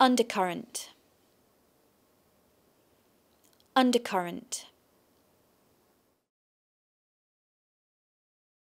undercurrent undercurrent